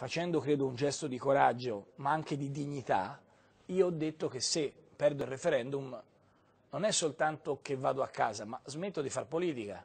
facendo credo un gesto di coraggio, ma anche di dignità, io ho detto che se perdo il referendum non è soltanto che vado a casa, ma smetto di far politica.